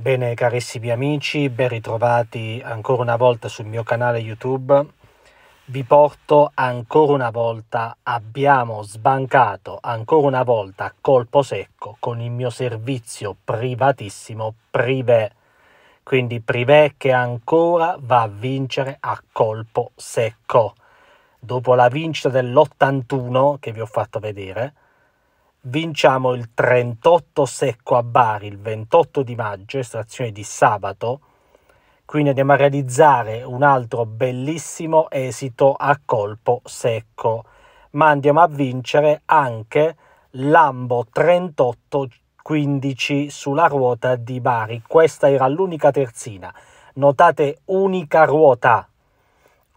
Bene carissimi amici, ben ritrovati ancora una volta sul mio canale YouTube. Vi porto ancora una volta, abbiamo sbancato ancora una volta a colpo secco con il mio servizio privatissimo Privé. Quindi Privé che ancora va a vincere a colpo secco. Dopo la vincita dell'81 che vi ho fatto vedere, vinciamo il 38 secco a Bari il 28 di maggio, estrazione di sabato, quindi andiamo a realizzare un altro bellissimo esito a colpo secco, ma andiamo a vincere anche Lambo 38 15 sulla ruota di Bari. Questa era l'unica terzina. Notate unica ruota,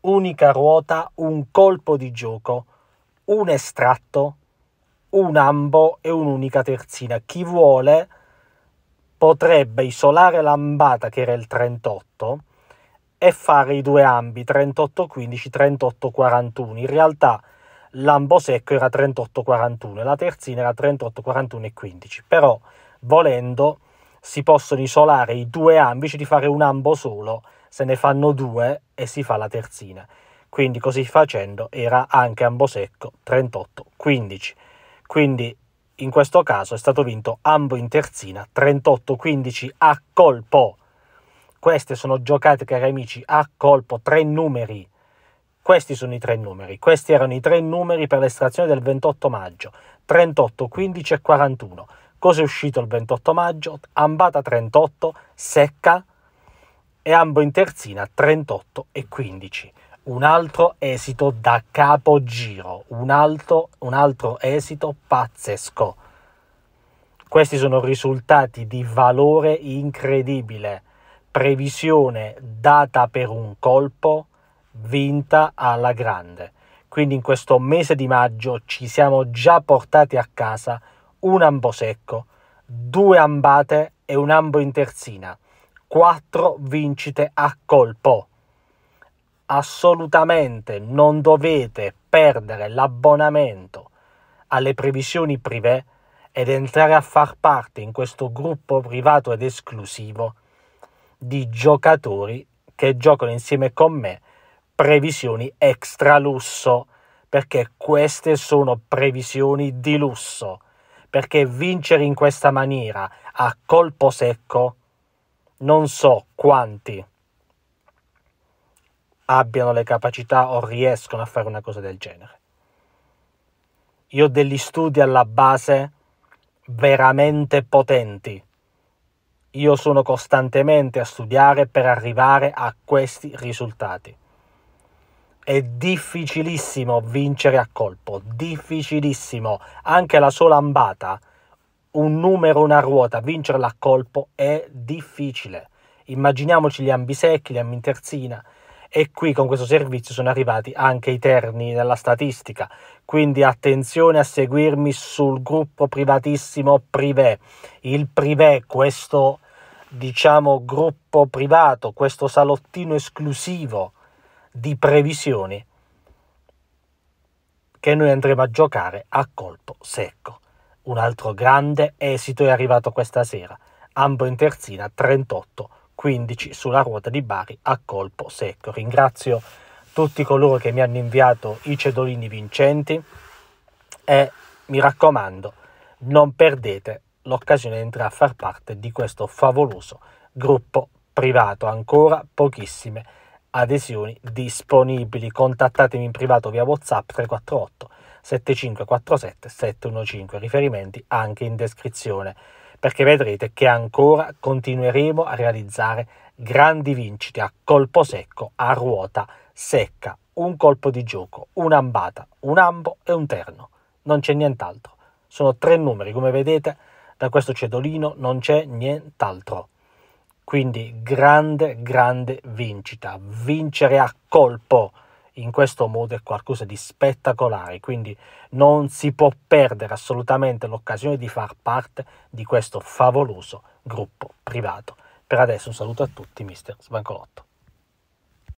unica ruota, un colpo di gioco, un estratto un ambo e un'unica terzina. Chi vuole potrebbe isolare l'ambata che era il 38 e fare i due ambi 38-15, 38-41. In realtà l'ambo secco era 38-41 e la terzina era 38-41 e 15. Però volendo si possono isolare i due ambi, invece di fare un ambo solo, se ne fanno due e si fa la terzina. Quindi così facendo era anche ambo secco 38-15. Quindi in questo caso è stato vinto ambo in terzina 38-15 a colpo. Queste sono giocate, cari amici, a colpo, tre numeri. Questi sono i tre numeri, questi erano i tre numeri per l'estrazione del 28 maggio, 38, 15 e 41. Cos'è uscito il 28 maggio? Ambata 38, secca e ambo in terzina 38 e 15 un altro esito da capogiro, un altro, un altro esito pazzesco. Questi sono risultati di valore incredibile, previsione data per un colpo, vinta alla grande. Quindi in questo mese di maggio ci siamo già portati a casa un ambo secco, due ambate e un ambo in terzina, quattro vincite a colpo assolutamente non dovete perdere l'abbonamento alle previsioni privé ed entrare a far parte in questo gruppo privato ed esclusivo di giocatori che giocano insieme con me previsioni extra lusso perché queste sono previsioni di lusso perché vincere in questa maniera a colpo secco non so quanti abbiano le capacità o riescono a fare una cosa del genere. Io ho degli studi alla base veramente potenti. Io sono costantemente a studiare per arrivare a questi risultati. È difficilissimo vincere a colpo, difficilissimo. Anche la sola ambata, un numero, una ruota, vincerla a colpo è difficile. Immaginiamoci gli ambisecchi, gli amminterzina, e qui con questo servizio sono arrivati anche i terni della statistica. Quindi attenzione a seguirmi sul gruppo privatissimo Privé. Il Privé, questo diciamo gruppo privato, questo salottino esclusivo di previsioni che noi andremo a giocare a colpo secco. Un altro grande esito è arrivato questa sera. Ambo in terzina 38 15 sulla ruota di Bari a colpo secco. Ringrazio tutti coloro che mi hanno inviato i cedolini vincenti e mi raccomando non perdete l'occasione di entrare a far parte di questo favoloso gruppo privato ancora pochissime adesioni disponibili contattatemi in privato via whatsapp 348 7547 715 riferimenti anche in descrizione perché vedrete che ancora continueremo a realizzare grandi vincite a colpo secco, a ruota secca, un colpo di gioco, un'ambata, un ambo e un terno. Non c'è nient'altro. Sono tre numeri, come vedete da questo cedolino non c'è nient'altro. Quindi grande, grande vincita, vincere a colpo in questo modo è qualcosa di spettacolare, quindi non si può perdere assolutamente l'occasione di far parte di questo favoloso gruppo privato. Per adesso un saluto a tutti, Mr. Sbancolotto.